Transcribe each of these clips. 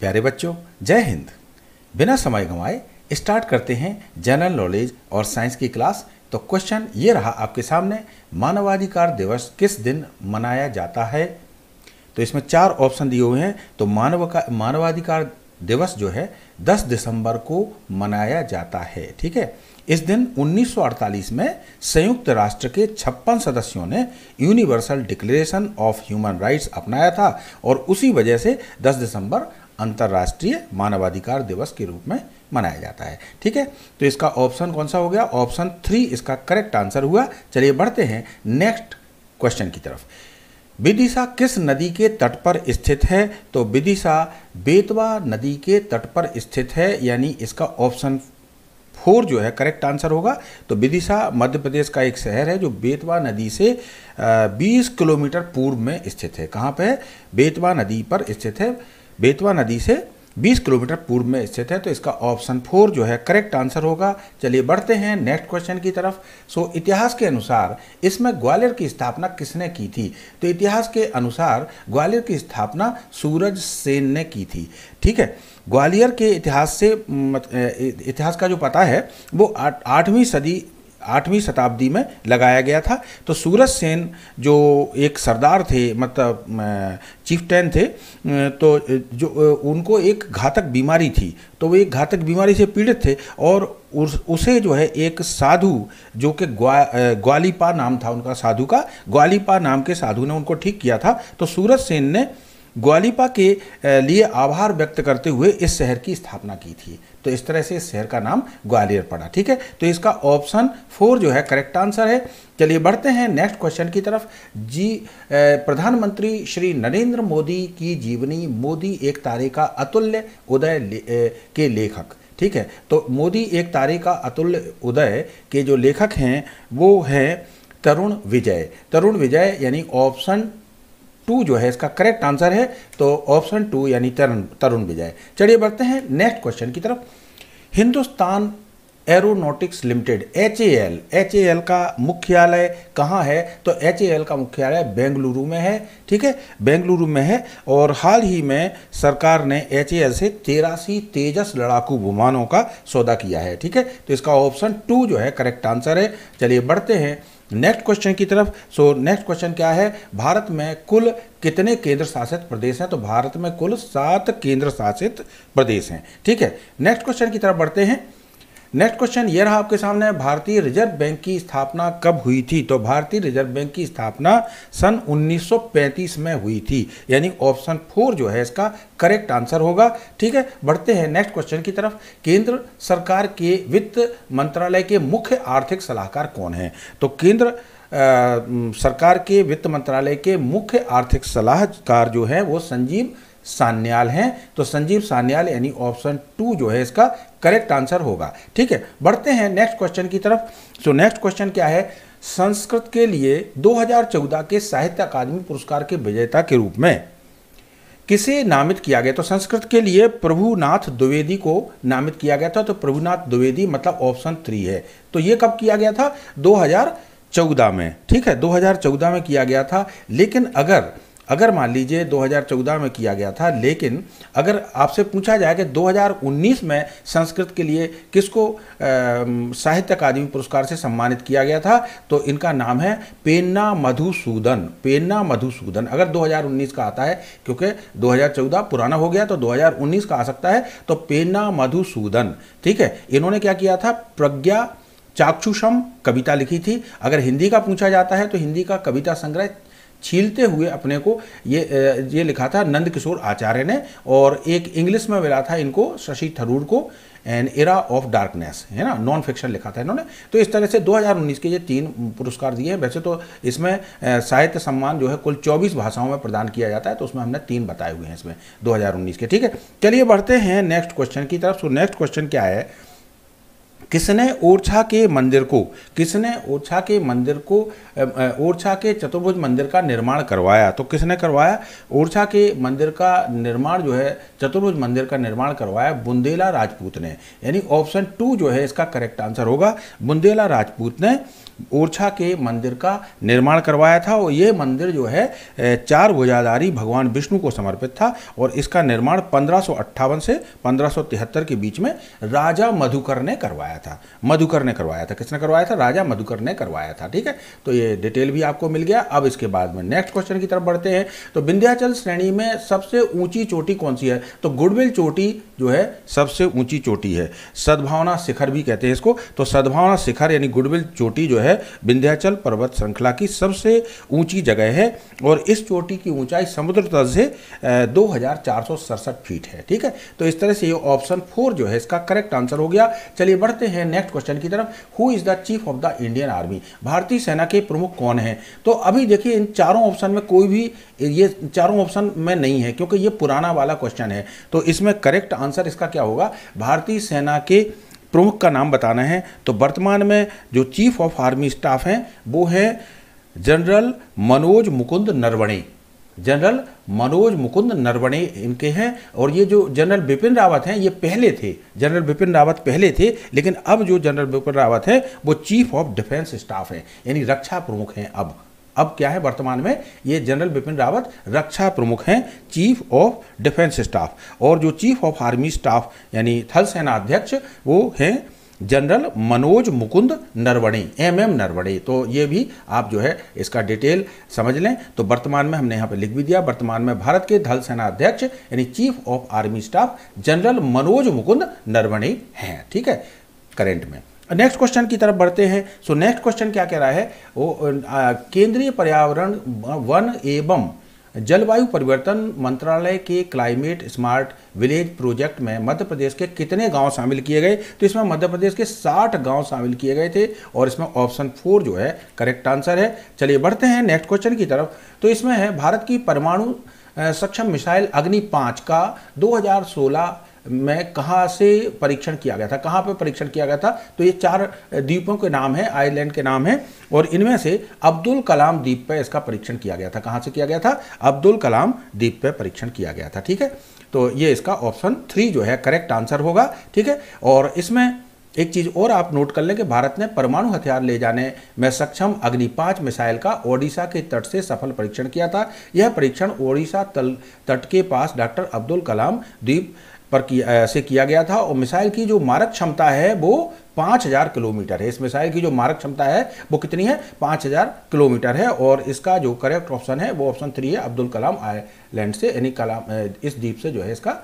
प्यारे बच्चों जय हिंद बिना समय गंवाए स्टार्ट करते हैं जनरल नॉलेज और साइंस की क्लास तो क्वेश्चन ये रहा आपके सामने मानवाधिकार दिवस किस दिन मनाया जाता है तो इसमें चार ऑप्शन दिए हुए हैं तो मानव का मानवाधिकार दिवस जो है 10 दिसंबर को मनाया जाता है ठीक है इस दिन 1948 में संयुक्त राष्ट्र के छप्पन सदस्यों ने Universal Declaration of Human Rights अपनाया था और उसी वजह से 10 दिसंबर अंतर्राष्ट्रीय मानवाधिकार दिवस के रूप में मनाया जाता है ठीक है तो इसका ऑप्शन कौन सा हो गया ऑप्शन थ्री इसका करेक्ट आंसर हुआ चलिए बढ़ते हैं नेक्स्ट क्वेश्चन की तरफ विदिशा किस नदी के तट पर स्थित है तो विदिशा बेतवा नदी के तट पर स्थित है यानी इसका ऑप्शन फोर जो है करेक्ट आंसर होगा तो विदिशा मध्य प्रदेश का एक शहर है जो बेतवा नदी से 20 किलोमीटर पूर्व में स्थित है कहाँ पे है बेतवा नदी पर स्थित है बेतवा नदी से 20 किलोमीटर पूर्व में स्थित है तो इसका ऑप्शन फोर जो है करेक्ट आंसर होगा चलिए बढ़ते हैं नेक्स्ट क्वेश्चन की तरफ सो so, इतिहास के अनुसार इसमें ग्वालियर की स्थापना किसने की थी तो इतिहास के अनुसार ग्वालियर की स्थापना सूरज सेन ने की थी ठीक है ग्वालियर के इतिहास से इतिहास का जो पता है वो आठवीं सदी आठवीं शताब्दी में लगाया गया था तो सूरज सेन जो एक सरदार थे मतलब चीफटैन थे तो जो उनको एक घातक बीमारी थी तो वो एक घातक बीमारी से पीड़ित थे और उस उसे जो है एक साधु जो कि ग्वा ग्वालीपा नाम था उनका साधु का ग्वालीपा नाम के साधु ने उनको ठीक किया था तो सूरज सेन ने ग्वालिपा के लिए आभार व्यक्त करते हुए इस शहर की स्थापना की थी तो इस तरह से इस शहर का नाम ग्वालियर पड़ा ठीक है तो इसका ऑप्शन फोर जो है करेक्ट आंसर है चलिए बढ़ते हैं नेक्स्ट क्वेश्चन की तरफ जी प्रधानमंत्री श्री नरेंद्र मोदी की जीवनी मोदी एक तारे का अतुल्य उदय ले, ए, के लेखक ठीक है तो मोदी एक तारे का अतुल्य उदय के जो लेखक हैं वो हैं तरुण विजय तरुण विजय यानी ऑप्शन टू जो है इसका करेक्ट आंसर है तो ऑप्शन टू यानी तरुण तरुण विजय चलिए बढ़ते हैं नेक्स्ट क्वेश्चन की तरफ Hindustan Aeronautics Limited H A L का मुख्यालय कहाँ है तो एच ए एल का मुख्यालय बेंगलुरु में है ठीक है बेंगलुरु में है और हाल ही में सरकार ने एच ए एल से तेरासी तेजस लड़ाकू विमानों का सौदा किया है ठीक है तो इसका ऑप्शन टू जो है करेक्ट आंसर है चलिए बढ़ते हैं नेक्स्ट क्वेश्चन की तरफ सो नेक्स्ट क्वेश्चन क्या है भारत में कुल कितने केंद्र शासित प्रदेश हैं तो भारत में कुल सात केंद्र शासित प्रदेश हैं ठीक है नेक्स्ट क्वेश्चन की तरफ बढ़ते हैं नेक्स्ट क्वेश्चन ये रहा आपके सामने भारतीय रिजर्व बैंक की स्थापना कब हुई थी तो भारतीय रिजर्व बैंक की स्थापना सन 1935 में हुई थी यानी ऑप्शन फोर जो है इसका करेक्ट आंसर होगा ठीक है बढ़ते हैं नेक्स्ट क्वेश्चन की तरफ केंद्र सरकार के वित्त मंत्रालय के मुख्य आर्थिक सलाहकार कौन है तो केंद्र सरकार के वित्त मंत्रालय के मुख्य आर्थिक सलाहकार जो है वो संजीव सान्याल हैं तो संजीव सान्याल यानी ऑप्शन टू जो है इसका करेक्ट आंसर होगा ठीक है बढ़ते हैं नेक्स्ट क्वेश्चन की तरफ सो नेक्स्ट क्वेश्चन क्या है संस्कृत के लिए 2014 के साहित्य अकादमी पुरस्कार के विजेता के रूप में किसे नामित किया गया तो संस्कृत के लिए प्रभुनाथ द्विवेदी को नामित किया गया था तो प्रभुनाथ द्विवेदी मतलब ऑप्शन थ्री है तो ये कब किया गया था 2014 में ठीक है 2014 में किया गया था लेकिन अगर अगर मान लीजिए 2014 में किया गया था लेकिन अगर आपसे पूछा जाए कि 2019 में संस्कृत के लिए किसको साहित्य अकादमी पुरस्कार से सम्मानित किया गया था तो इनका नाम है पेन्ना मधुसूदन पेन्ना मधुसूदन अगर 2019 का आता है क्योंकि 2014 पुराना हो गया तो 2019 का आ सकता है तो पेन्ना मधुसूदन ठीक है इन्होंने क्या किया था प्रज्ञा चाक्षुषम कविता लिखी थी अगर हिंदी का पूछा जाता है तो हिंदी का कविता संग्रह छीलते हुए अपने को ये ये लिखा था नंद किशोर आचार्य ने और एक इंग्लिश में मिला था इनको शशि थरूर को एन एरा ऑफ डार्कनेस है ना नॉन फिक्शन लिखा था इन्होंने तो इस तरह से 2019 के ये तीन पुरस्कार दिए हैं वैसे तो इसमें साहित्य सम्मान जो है कुल 24 भाषाओं में प्रदान किया जाता है तो उसमें हमने तीन बताए हुए हैं इसमें 2019 के ठीक है चलिए बढ़ते हैं नेक्स्ट क्वेश्चन की तरफ सो नेक्स्ट क्वेश्चन क्या है किसने ओरछा के मंदिर को किसने ओरछा के मंदिर को ओरछा के चतुर्भुज मंदिर का निर्माण करवाया तो किसने करवाया ओरछा के मंदिर का निर्माण जो है चतुर्भुज मंदिर का निर्माण करवाया बुंदेला राजपूत ने यानी ऑप्शन टू जो है इसका करेक्ट आंसर होगा बुंदेला राजपूत ने ओरछा के मंदिर का निर्माण करवाया था और ये मंदिर जो है चार भुजाधारी भगवान विष्णु को समर्पित था और इसका निर्माण पंद्रह से पंद्रह के बीच में राजा मधुकर ने करवाया था मधुकर ने करवाया था किसने करवाया था राजा मधुकर ने करवाया था ठीक है तो ये डिटेल भी आपको मिल गया अब इसके बाद में नेक्स्ट क्वेश्चन की तरफ बढ़ते हैं तो विंध्याचल श्रेणी में सबसे ऊंची चोटी कौन सी है तो गुडविल चोटी जो है सबसे ऊंची चोटी है सद्भावना शिखर भी कहते हैं इसको तो सद्भावना शिखर यानी गुडविल चोटी जो है है विंध्याचल पर्वत श्रृंखला की सबसे ऊंची जगह है और इस चोटी की ऊंचाई समुद्र तल से दो फीट है ठीक है तो इस तरह से ये ऑप्शन फोर जो है इसका करेक्ट आंसर हो गया चलिए बढ़ते हैं नेक्स्ट क्वेश्चन की तरफ who is the chief of the Indian army भारतीय सेना के प्रमुख कौन है तो अभी देखिए इन चारों ऑप्शन में कोई भी ये चारों ऑप्शन में नहीं है क्योंकि ये पुराना वाला क्वेश्चन है तो इसमें करेक्ट आंसर इसका क्या होगा भारतीय सेना के प्रमुख का नाम बताना है तो वर्तमान में जो चीफ ऑफ आर्मी स्टाफ हैं वो हैं जनरल मनोज मुकुंद नरवणे जनरल मनोज मुकुंद नरवणे इनके हैं और ये जो जनरल बिपिन रावत हैं ये पहले थे जनरल बिपिन रावत पहले थे लेकिन अब जो जनरल बिपिन रावत हैं वो चीफ ऑफ डिफेंस स्टाफ हैं यानी रक्षा प्रमुख हैं अब अब क्या है वर्तमान में ये जनरल बिपिन रावत रक्षा प्रमुख हैं चीफ ऑफ डिफेंस स्टाफ और जो चीफ ऑफ आर्मी स्टाफ यानी थल सेना अध्यक्ष वो हैं general Manoj Mukund Naravane M M M Naravane तो ये भी आप जो है इसका डिटेल समझ लें तो वर्तमान में हमने यहाँ पे लिख भी दिया वर्तमान में भारत के थल सेना अध्यक्ष यानी chief of army staff general Manoj Mukund Naravane हैं ठीक है करेंट में नेक्स्ट क्वेश्चन की तरफ बढ़ते हैं सो नेक्स्ट क्वेश्चन क्या कह रहा है वो केंद्रीय पर्यावरण वन एवं जलवायु परिवर्तन मंत्रालय के क्लाइमेट स्मार्ट विलेज प्रोजेक्ट में मध्य प्रदेश के कितने गांव शामिल किए गए तो इसमें मध्य प्रदेश के 60 गांव शामिल किए गए थे और इसमें ऑप्शन फोर जो है करेक्ट आंसर है चलिए बढ़ते हैं नेक्स्ट क्वेश्चन की तरफ तो इसमें है भारत की परमाणु सक्षम मिसाइल अग्नि पाँच का दो में कहाँ से परीक्षण किया गया था कहाँ पर परीक्षण किया गया था तो ये चार द्वीपों के नाम है आयरलैंड के नाम है और इनमें से अब्दुल कलाम द्वीप पर इसका परीक्षण किया गया था कहाँ से किया गया था अब्दुल कलाम द्वीप पर परीक्षण किया गया था ठीक है तो ये इसका ऑप्शन थ्री जो है करेक्ट आंसर होगा ठीक है और इसमें एक चीज़ और आप नोट कर लें कि भारत ने परमाणु हथियार ले जाने में सक्षम अग्नि पाँच मिसाइल का ओडिशा के तट से सफल परीक्षण किया था यह परीक्षण ओडिशा तल तट के पास डॉक्टर अब्दुल कलाम द्वीप पर किया, से किया गया था और मिसाइल की जो मारक क्षमता है वो 5000 किलोमीटर है इस मिसाइल की जो मारक क्षमता है वो कितनी है 5000 किलोमीटर है और इसका जो करेक्ट ऑप्शन है वो ऑप्शन थ्री है अब्दुल कलाम आईलैंड से यानी कलाम इस द्वीप से जो है इसका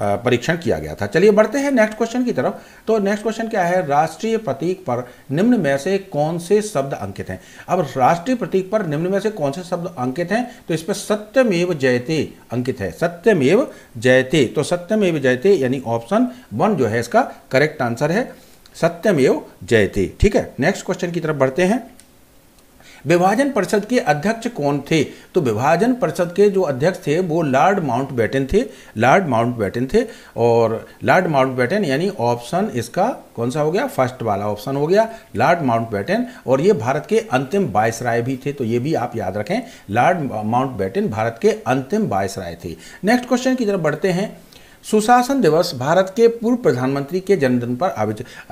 परीक्षण किया गया था चलिए बढ़ते हैं नेक्स्ट क्वेश्चन की तरफ तो नेक्स्ट क्वेश्चन क्या है राष्ट्रीय प्रतीक पर निम्न में से कौन से शब्द अंकित हैं अब राष्ट्रीय प्रतीक पर निम्न में से कौन से शब्द अंकित हैं तो इस पर सत्यमेव जयते अंकित है सत्यमेव जयते तो सत्यमेव जयते यानी ऑप्शन वन जो है इसका करेक्ट आंसर है सत्यमेव जयते ठीक है नेक्स्ट क्वेश्चन की तरफ बढ़ते हैं विभाजन परिषद के अध्यक्ष कौन थे तो विभाजन परिषद के जो अध्यक्ष थे वो लॉर्ड बैटन थे लॉर्ड बैटन थे और लॉर्ड बैटन यानी ऑप्शन इसका कौन सा हो गया फर्स्ट वाला ऑप्शन हो गया लॉर्ड बैटन और ये भारत के अंतिम राय भी थे तो ये भी आप याद रखें लॉर्ड बैटन भारत के अंतिम राय थे नेक्स्ट क्वेश्चन की तरफ बढ़ते हैं सुशासन दिवस भारत के पूर्व प्रधानमंत्री के जन्मदिन पर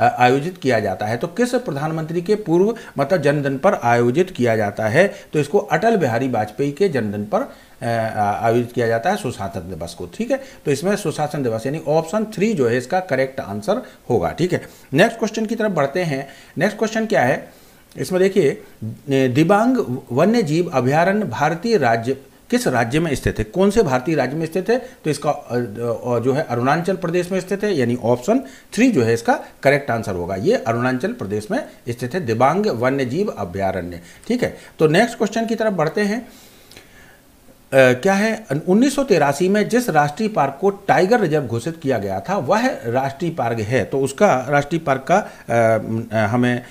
आयोजित किया जाता है तो किस प्रधानमंत्री के पूर्व मतलब जन्मदिन पर आयोजित किया जाता है तो इसको अटल बिहारी वाजपेयी के जन्मदिन पर आयोजित किया जाता है सुशासन दिवस को ठीक है तो इसमें सुशासन दिवस यानी ऑप्शन थ्री जो है इसका करेक्ट आंसर होगा ठीक है नेक्स्ट क्वेश्चन की तरफ बढ़ते हैं नेक्स्ट क्वेश्चन क्या है इसमें देखिए दिबांग वन्य जीव अभ्यारण्य भारतीय राज्य किस राज्य में स्थित है कौन से भारतीय राज्य में स्थित है तो इसका जो है अरुणाचल प्रदेश में स्थित है यानी ऑप्शन थ्री जो है इसका करेक्ट आंसर होगा ये अरुणाचल प्रदेश में स्थित है दिबांग वन्य जीव अभ्यारण्य ठीक है तो नेक्स्ट क्वेश्चन की तरफ बढ़ते हैं क्या है उन्नीस में जिस राष्ट्रीय पार्क को टाइगर रिजर्व घोषित किया गया था वह राष्ट्रीय पार्क है तो उसका राष्ट्रीय पार्क का आ, हमें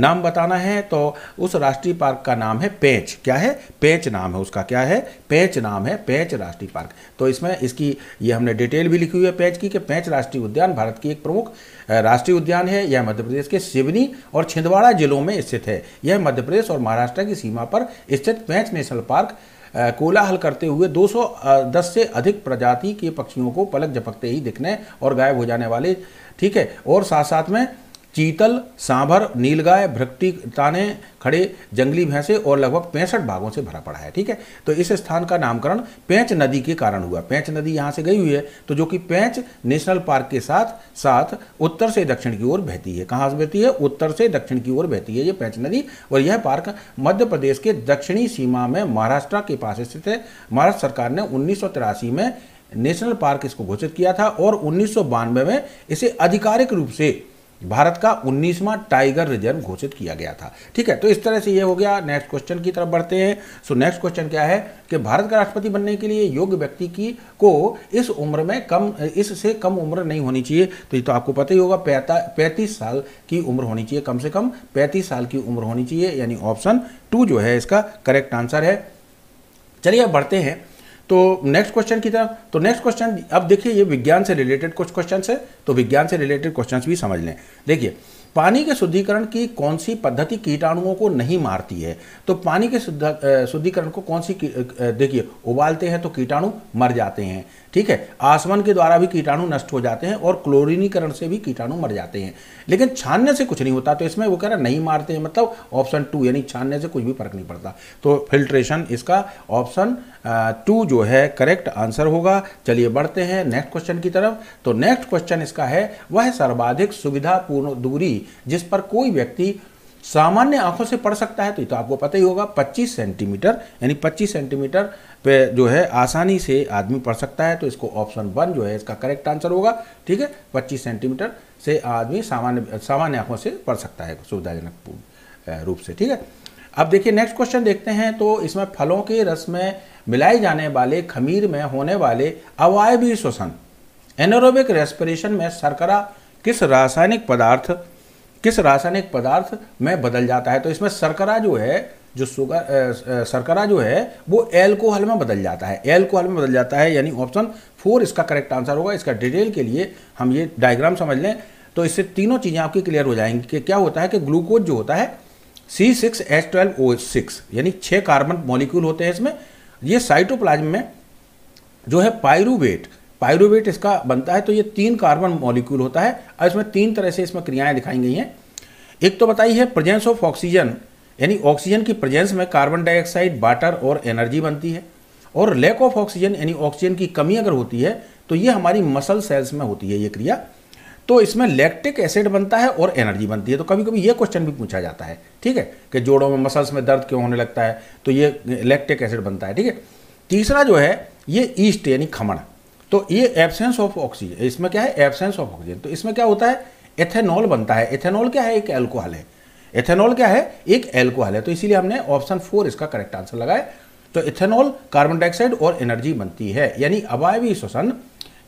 नाम बताना है तो उस राष्ट्रीय पार्क का नाम है पेंच क्या है पैच नाम है उसका क्या है पेंच नाम है पैच राष्ट्रीय पार्क तो इसमें इसकी ये हमने डिटेल भी लिखी हुई है पैच की कि पेंच राष्ट्रीय उद्यान भारत की एक प्रमुख राष्ट्रीय उद्यान है यह मध्य प्रदेश के सिवनी और छिंदवाड़ा जिलों में स्थित है यह मध्य प्रदेश और महाराष्ट्र की सीमा पर स्थित पैंच नेशनल पार्क कोलाहल करते हुए 210 से अधिक प्रजाति के पक्षियों को पलक झपकते ही दिखने और गायब हो जाने वाले ठीक है और साथ साथ में चीतल सांभर नीलगाय भ्रक्टी ताने खड़े जंगली भैंसे और लगभग पैंसठ भागों से भरा पड़ा है ठीक है तो इस स्थान का नामकरण पैंच नदी के कारण हुआ पैंच नदी यहाँ से गई हुई है तो जो कि पैंच नेशनल पार्क के साथ साथ उत्तर से दक्षिण की ओर बहती है कहाँ से बहती है उत्तर से दक्षिण की ओर बहती है ये पैंच नदी और यह पार्क मध्य प्रदेश के दक्षिणी सीमा में महाराष्ट्र के पास स्थित है महाराष्ट्र सरकार ने उन्नीस में नेशनल पार्क इसको घोषित किया था और उन्नीस में इसे आधिकारिक रूप से भारत का 19वां टाइगर रिजर्व घोषित किया गया था ठीक है तो इस तरह से ये हो गया नेक्स्ट क्वेश्चन की तरफ बढ़ते हैं सो नेक्स्ट क्वेश्चन क्या है कि भारत का राष्ट्रपति बनने के लिए योग्य व्यक्ति की को इस उम्र में कम इससे कम उम्र नहीं होनी चाहिए तो ये तो आपको पता ही होगा पैंतीस साल की उम्र होनी चाहिए कम से कम पैंतीस साल की उम्र होनी चाहिए यानी ऑप्शन टू जो है इसका करेक्ट आंसर है चलिए अब बढ़ते हैं तो नेक्स्ट क्वेश्चन की तरफ तो नेक्स्ट क्वेश्चन अब देखिए ये विज्ञान से रिलेटेड कुछ क्वेश्चन है तो विज्ञान से रिलेटेड क्वेश्चन भी समझ लें देखिए पानी के शुद्धिकरण की कौन सी पद्धति कीटाणुओं को नहीं मारती है तो पानी के शुद्धिकरण को कौन सी देखिए उबालते हैं तो कीटाणु मर जाते हैं ठीक है आसमान के द्वारा भी कीटाणु नष्ट हो जाते हैं और क्लोरीनीकरण से भी कीटाणु मर जाते हैं लेकिन छानने से कुछ नहीं होता तो इसमें वो कह रहा नहीं मारते हैं मतलब ऑप्शन टू यानी छानने से कुछ भी फर्क नहीं पड़ता तो फिल्ट्रेशन इसका ऑप्शन टू जो है करेक्ट आंसर होगा चलिए बढ़ते हैं नेक्स्ट क्वेश्चन की तरफ तो नेक्स्ट क्वेश्चन इसका है वह सर्वाधिक सुविधापूर्ण दूरी जिस पर कोई व्यक्ति सामान्य आंखों से पड़ सकता है तो ये तो आपको पता ही होगा 25 सेंटीमीटर यानी 25 सेंटीमीटर पे जो है आसानी से आदमी पढ़ सकता है तो इसको ऑप्शन वन जो है इसका करेक्ट आंसर होगा ठीक है 25 सेंटीमीटर से आदमी सामान्य सामान्य आंखों से पढ़ सकता है सुविधाजनक रूप से ठीक है अब देखिए नेक्स्ट क्वेश्चन देखते हैं तो इसमें फलों के रस में मिलाए जाने वाले खमीर में होने वाले अवायवी श्वसन एनोरोबिक रेस्पिरेशन में सरकरा किस रासायनिक पदार्थ किस रासायनिक पदार्थ में बदल जाता है तो इसमें सरकरा जो है जो सुगर शर्करा जो है वो एल्कोहल में बदल जाता है एल्कोहल में बदल जाता है यानी ऑप्शन फोर इसका करेक्ट आंसर होगा इसका डिटेल के लिए हम ये डायग्राम समझ लें तो इससे तीनों चीज़ें आपकी क्लियर हो जाएंगी कि क्या होता है कि ग्लूकोज जो होता है C six H twelve O six यानी छः कार्बन मॉलिक्यूल होते हैं इसमें ये साइटोप्लाज्म में जो है पायरूवेट पायरुवेट इसका बनता है तो ये तीन कार्बन मॉलिक्यूल होता है और इसमें तीन तरह से इसमें क्रियाएं दिखाई गई हैं एक तो बताई है प्रेजेंस ऑफ ऑक्सीजन यानी ऑक्सीजन की प्रेजेंस में कार्बन डाइऑक्साइड वाटर और एनर्जी बनती है और लैक ऑफ ऑक्सीजन यानी ऑक्सीजन की कमी अगर होती है तो ये हमारी मसल सेल्स में होती है ये क्रिया तो इसमें लैक्टिक एसिड बनता है और एनर्जी बनती है तो कभी कभी ये क्वेश्चन भी पूछा जाता है ठीक है कि जोड़ों में मसल्स में दर्द क्यों होने लगता है तो ये लैक्टिक एसिड बनता है ठीक है तीसरा जो है ये ईस्ट यानी खमण तो ये एब्सेंस ऑफ ऑक्सीजन इसमें क्या है एब्सेंस ऑफ ऑक्सीजन तो इसमें क्या होता है एथेनॉल बनता है एथेनॉल क्या है एक एल्कोहल है एथेनॉल क्या है एक एल्कोहल है तो इसीलिए हमने ऑप्शन फोर इसका करेक्ट आंसर लगाया तो इथेनॉल कार्बन डाइऑक्साइड और एनर्जी बनती है यानी अवायवी श्वसन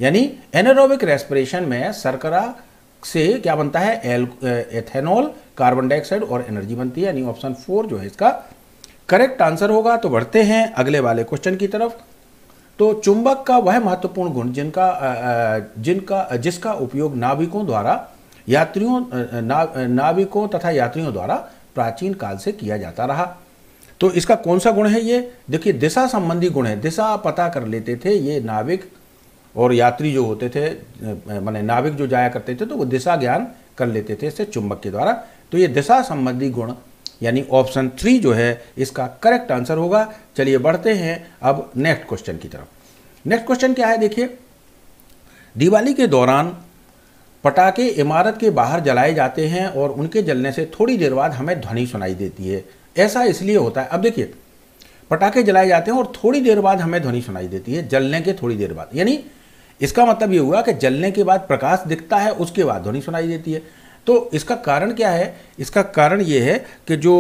यानी एनारोबिक रेस्पिरेशन में सरकरा से क्या बनता है एथेनॉल कार्बन डाइऑक्साइड और एनर्जी बनती है यानी ऑप्शन फोर जो है इसका करेक्ट आंसर होगा तो बढ़ते हैं अगले वाले क्वेश्चन की तरफ तो चुंबक का वह महत्वपूर्ण गुण जिनका जिनका जिसका उपयोग नाविकों द्वारा यात्रियों ना, नाविकों तथा यात्रियों द्वारा प्राचीन काल से किया जाता रहा तो इसका कौन सा गुण है ये देखिए दिशा संबंधी गुण है दिशा पता कर लेते थे ये नाविक और यात्री जो होते थे माने नाविक जो जाया करते थे तो वो दिशा ज्ञान कर लेते थे इससे चुंबक के द्वारा तो ये दिशा संबंधी गुण यानी ऑप्शन थ्री जो है इसका करेक्ट आंसर होगा चलिए बढ़ते हैं अब नेक्स्ट क्वेश्चन की तरफ नेक्स्ट क्वेश्चन क्या है देखिए दिवाली के दौरान पटाखे इमारत के बाहर जलाए जाते हैं और उनके जलने से थोड़ी देर बाद हमें ध्वनि सुनाई देती है ऐसा इसलिए होता है अब देखिए पटाखे जलाए जाते हैं और थोड़ी देर बाद हमें ध्वनि सुनाई देती है जलने के थोड़ी देर बाद यानी इसका मतलब ये हुआ कि जलने के बाद प्रकाश दिखता है उसके बाद ध्वनि सुनाई देती है तो इसका कारण क्या है इसका कारण ये है कि जो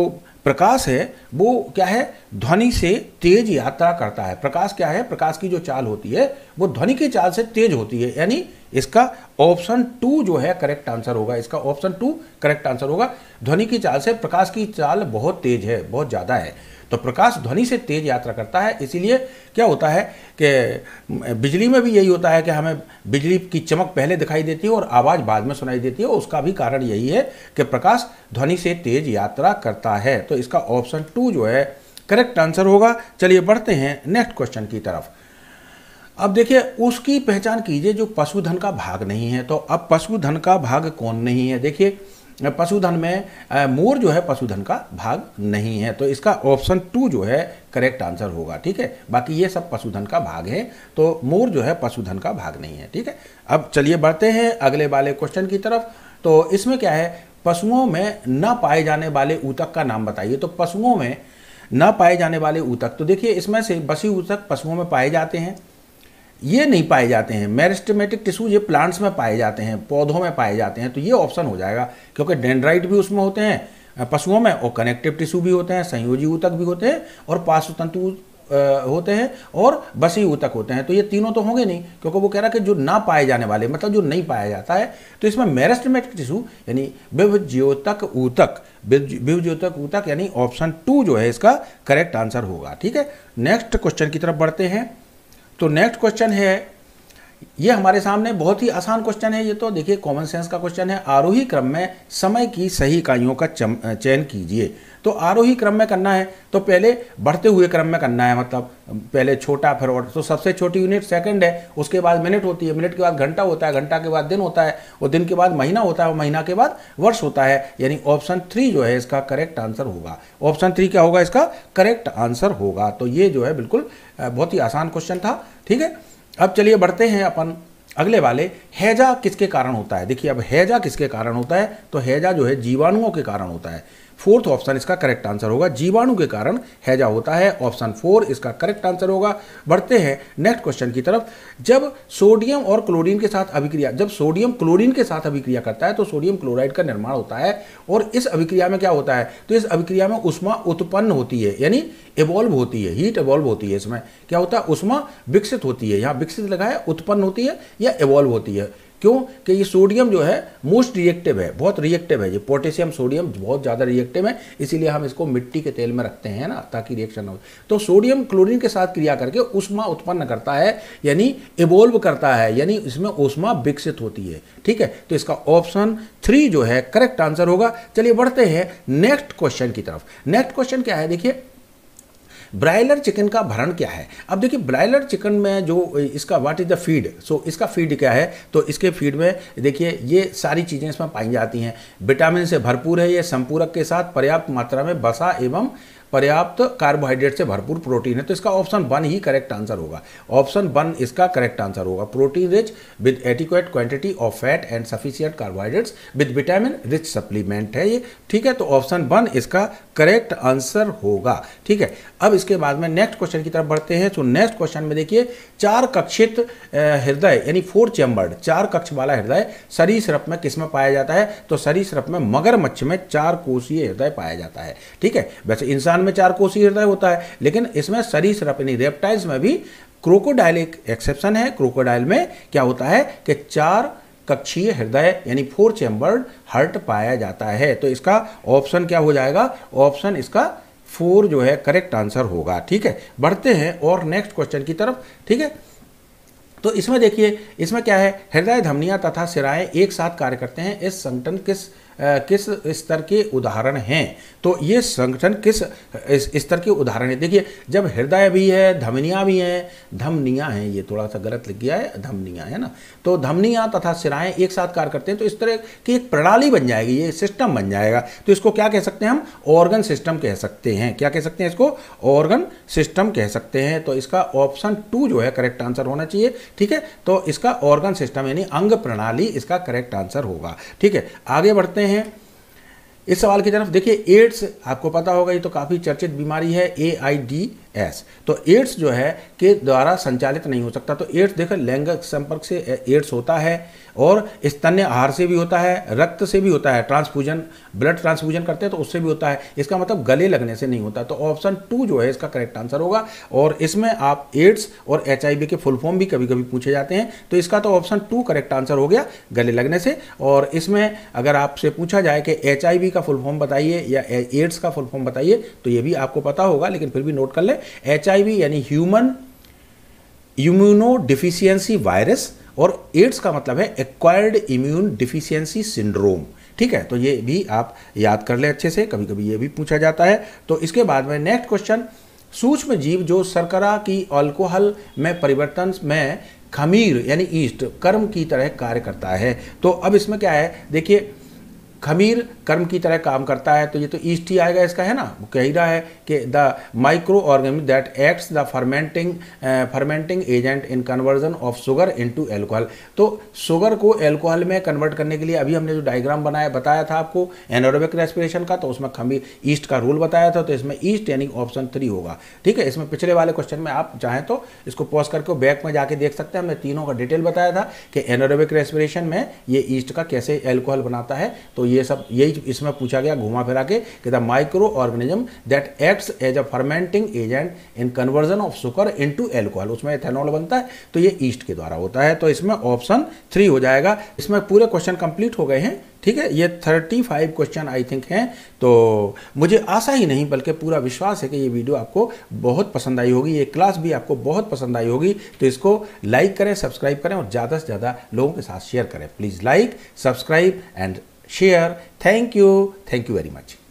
प्रकाश है वो क्या है ध्वनि से तेज यात्रा करता है प्रकाश क्या है प्रकाश की जो चाल होती है वो ध्वनि की चाल से तेज होती है यानी इसका ऑप्शन टू जो है करेक्ट आंसर होगा इसका ऑप्शन टू करेक्ट आंसर होगा ध्वनि की चाल से प्रकाश की चाल बहुत तेज है बहुत ज़्यादा है तो प्रकाश ध्वनि से तेज यात्रा करता है इसीलिए क्या होता है कि बिजली में भी यही होता है कि हमें बिजली की चमक पहले दिखाई देती है और आवाज़ बाद में सुनाई देती है उसका भी कारण यही है कि प्रकाश ध्वनि से तेज यात्रा करता है तो इसका ऑप्शन टू जो है करेक्ट आंसर होगा चलिए बढ़ते हैं नेक्स्ट क्वेश्चन की तरफ अब देखिए उसकी पहचान कीजिए जो पशुधन का भाग नहीं है तो अब पशुधन का भाग कौन नहीं है देखिए पशुधन में मोर जो है पशुधन का भाग नहीं है तो इसका ऑप्शन टू जो है करेक्ट आंसर होगा ठीक है बाकी ये सब पशुधन का भाग है तो मोर जो है पशुधन का भाग नहीं है ठीक है अब चलिए बढ़ते हैं अगले वाले क्वेश्चन की तरफ तो इसमें क्या है पशुओं में न पाए जाने वाले ऊतक का नाम बताइए तो पशुओं में न पाए जाने वाले ऊतक तो देखिए इसमें से बसी ऊतक पशुओं में पाए जाते हैं ये नहीं पाए जाते हैं मेरिस्टमेटिक टिश्यू ये प्लांट्स में पाए जाते हैं पौधों में पाए जाते हैं तो ये ऑप्शन हो जाएगा क्योंकि डेंड्राइट भी उसमें होते हैं पशुओं में और कनेक्टिव टिश्यू भी होते हैं संयोजी ऊतक भी होते हैं और पाशुतंतु होते हैं और बसी ऊतक होते हैं तो ये तीनों तो होंगे नहीं क्योंकि वो कह रहा है कि जो ना पाए जाने वाले मतलब जो नहीं पाया जाता है तो इसमें मेरिस्टमेटिक टिश्यू यानी विवज्योतक ऊतक विवज्योतक ऊतक यानी ऑप्शन टू जो है इसका करेक्ट आंसर होगा ठीक है नेक्स्ट क्वेश्चन की तरफ बढ़ते हैं तो नेक्स्ट क्वेश्चन है ये हमारे सामने बहुत ही आसान क्वेश्चन है ये तो देखिए कॉमन सेंस का क्वेश्चन है आरोही क्रम में समय की सही इकाइयों का चयन कीजिए तो आरोही क्रम में करना है तो पहले बढ़ते हुए क्रम में करना है मतलब पहले छोटा फिर और तो सबसे छोटी यूनिट सेकंड है उसके बाद मिनट होती है मिनट के बाद घंटा होता है घंटा के बाद दिन होता है और दिन के बाद महीना होता है और महीना के बाद वर्ष होता है यानी ऑप्शन थ्री जो है इसका करेक्ट आंसर होगा ऑप्शन थ्री क्या होगा इसका करेक्ट आंसर होगा तो ये जो है बिल्कुल बहुत ही आसान क्वेश्चन था ठीक है अब चलिए बढ़ते हैं अपन अगले वाले हैजा किसके कारण होता है देखिए अब हैजा किसके कारण होता है तो हैजा जो है जीवाणुओं के कारण होता है फोर्थ ऑप्शन इसका करेक्ट आंसर होगा जीवाणु के कारण हैजा होता है ऑप्शन फोर इसका करेक्ट आंसर होगा बढ़ते हैं नेक्स्ट क्वेश्चन की तरफ जब सोडियम और क्लोरीन के साथ अभिक्रिया जब सोडियम क्लोरीन के साथ अभिक्रिया करता है तो सोडियम क्लोराइड का निर्माण होता है और इस अभिक्रिया में क्या होता है तो इस अभिक्रिया में उष्मा उत्पन्न होती है यानी इवॉल्व होती है हीट इवॉल्व होती है इसमें क्या होता है उष्मा विकसित होती है यहाँ विकसित लगा है उत्पन्न होती है या इवॉल्व होती है क्यों कि ये सोडियम जो है मोस्ट रिएक्टिव है बहुत रिएक्टिव है ये पोटेशियम सोडियम बहुत ज़्यादा रिएक्टिव है इसीलिए हम इसको मिट्टी के तेल में रखते हैं ना ताकि रिएक्शन हो तो सोडियम क्लोरीन के साथ क्रिया करके उष्मा उत्पन्न करता है यानी इवोल्व करता है यानी इसमें उष्मा विकसित होती है ठीक है तो इसका ऑप्शन थ्री जो है करेक्ट आंसर होगा चलिए बढ़ते हैं नेक्स्ट क्वेश्चन की तरफ नेक्स्ट क्वेश्चन क्या है देखिए ब्रायलर चिकन का भरण क्या है अब देखिए ब्रायलर चिकन में जो इसका what is the feed so इसका फीड क्या है तो इसके फीड में देखिए ये सारी चीज़ें इसमें पाई जाती हैं विटामिन से भरपूर है ये संपूरक के साथ पर्याप्त मात्रा में बसा एवं पर्याप्त कार्बोहाइड्रेट से भरपूर प्रोटीन है तो इसका ऑप्शन वन ही करेक्ट आंसर होगा ऑप्शन वन इसका करेक्ट आंसर होगा protein rich with adequate quantity of fat and sufficient carbohydrates with vitamin rich supplement है ये ठीक है तो ऑप्शन वन इसका करेक्ट आंसर होगा ठीक है अब इसके बाद में नेक्स्ट क्वेश्चन की तरफ बढ़ते हैं तो नेक्स्ट क्वेश्चन में देखिए चार कक्षित हृदय यानी फोर चैम्बर्ड चार कक्ष वाला हृदय सरप में किसमें पाया जाता है तो सरप में मगरमच्छ में चार कोशीय हृदय पाया जाता है ठीक है वैसे इंसान में चार कोषीय हृदय होता है लेकिन इसमें सरीसृप यानी रेप्टाइल्स में भी क्रोकोडाइल एक एक्सेप्शन है क्रोकोडाइल में क्या होता है कि चार कक्षीय हृदय यानी फोर चैम्बर्ड हर्ट पाया जाता है तो इसका ऑप्शन क्या हो जाएगा ऑप्शन इसका फोर जो है करेक्ट आंसर होगा ठीक है बढ़ते हैं और नेक्स्ट क्वेश्चन की तरफ ठीक है तो इसमें देखिए इसमें क्या है हृदय धमनिया तथा सिराएं एक साथ कार्य करते हैं इस संगठन किस किस स्तर के उदाहरण हैं तो ये संगठन किस स्तर के उदाहरण है देखिए जब हृदय भी है धमनियाँ भी हैं धमनियाँ हैं ये थोड़ा सा गलत लिख गया है धमनियाँ है ना तो धमनियाँ तथा सिराएं एक साथ कार्य करते हैं तो इस तरह की एक प्रणाली बन जाएगी ये सिस्टम बन जाएगा तो इसको क्या कह सकते हैं हम ऑर्गन सिस्टम कह सकते हैं क्या कह सकते हैं इसको ऑर्गन सिस्टम कह सकते हैं तो इसका ऑप्शन टू जो है करेक्ट आंसर होना चाहिए ठीक है तो इसका ऑर्गन सिस्टम यानी अंग प्रणाली इसका करेक्ट आंसर होगा ठीक है आगे बढ़ते हैं करते हैं इस सवाल की तरफ देखिए एड्स आपको पता होगा ये तो काफ़ी चर्चित बीमारी है ए आई डी एस तो एड्स जो है के द्वारा संचालित नहीं हो सकता तो एड्स देखो लैंगिक संपर्क से एड्स होता है और स्तन्य आहार से भी होता है रक्त से भी होता है ट्रांसफ्यूजन ब्लड ट्रांसफ्यूजन करते हैं तो उससे भी होता है इसका मतलब गले लगने से नहीं होता तो ऑप्शन टू जो है इसका करेक्ट आंसर होगा और इसमें आप एड्स और एच के फुल फॉर्म भी कभी कभी पूछे जाते हैं तो इसका तो ऑप्शन टू करेक्ट आंसर हो गया गले लगने से और इसमें अगर आपसे पूछा जाए कि एच का फुल फॉर्म बताइए या एड्स का फुल फॉर्म बताइए तो ये भी आपको पता होगा लेकिन फिर भी नोट कर लें एच यानी ह्यूमन इम्यूनो डिफिशियंसी वायरस और एड्स का मतलब है एक्वायर्ड इम्यून डिफिशियंसी सिंड्रोम ठीक है तो ये भी आप याद कर ले अच्छे से कभी कभी ये भी पूछा जाता है तो इसके बाद में नेक्स्ट क्वेश्चन सूक्ष्म जीव जो सरकरा की अल्कोहल में परिवर्तन में खमीर यानी ईस्ट कर्म की तरह कार्य करता है तो अब इसमें क्या है देखिए खमीर कर्म की तरह काम करता है तो ये तो ईस्ट ही आएगा इसका है ना वो कह ही रहा है कि the microorganism that acts the fermenting fermenting agent in conversion of sugar into alcohol तो शुगर को एल्कोहल में कन्वर्ट करने के लिए अभी हमने जो डायग्राम बनाया बताया था आपको एनोरोबिक रेस्पिरेशन का तो उसमें खमीर ईस्ट का रूल बताया था तो इसमें ईस्ट यानी ऑप्शन थ्री होगा ठीक है इसमें पिछले वाले क्वेश्चन में आप चाहें तो इसको पॉज करके बैक में जाके देख सकते हैं हमने तीनों का डिटेल बताया था कि एनोरोबिक रेस्पिरेशन में ये ईस्ट का कैसे एल्कोहल बनाता है तो ये सब यही इसमें पूछा गया घुमा फिरा के कि the microorganism that acts as a fermenting agent in conversion of sugar into alcohol उसमें एथेनॉल बनता है तो ये ईस्ट के द्वारा होता है तो इसमें ऑप्शन थ्री हो जाएगा इसमें पूरे क्वेश्चन कंप्लीट हो गए हैं ठीक है ये thirty five question I think हैं तो मुझे आशा ही नहीं बल्कि पूरा विश्वास है कि ये वीडियो आपको बहुत पसंद आई होगी ये क्लास भी आपको बहुत पसंद आई होगी तो इसको लाइक करें सब्सक्राइब करें और ज़्यादा से ज़्यादा लोगों के साथ शेयर करें please like subscribe and share. Thank you. Thank you very much.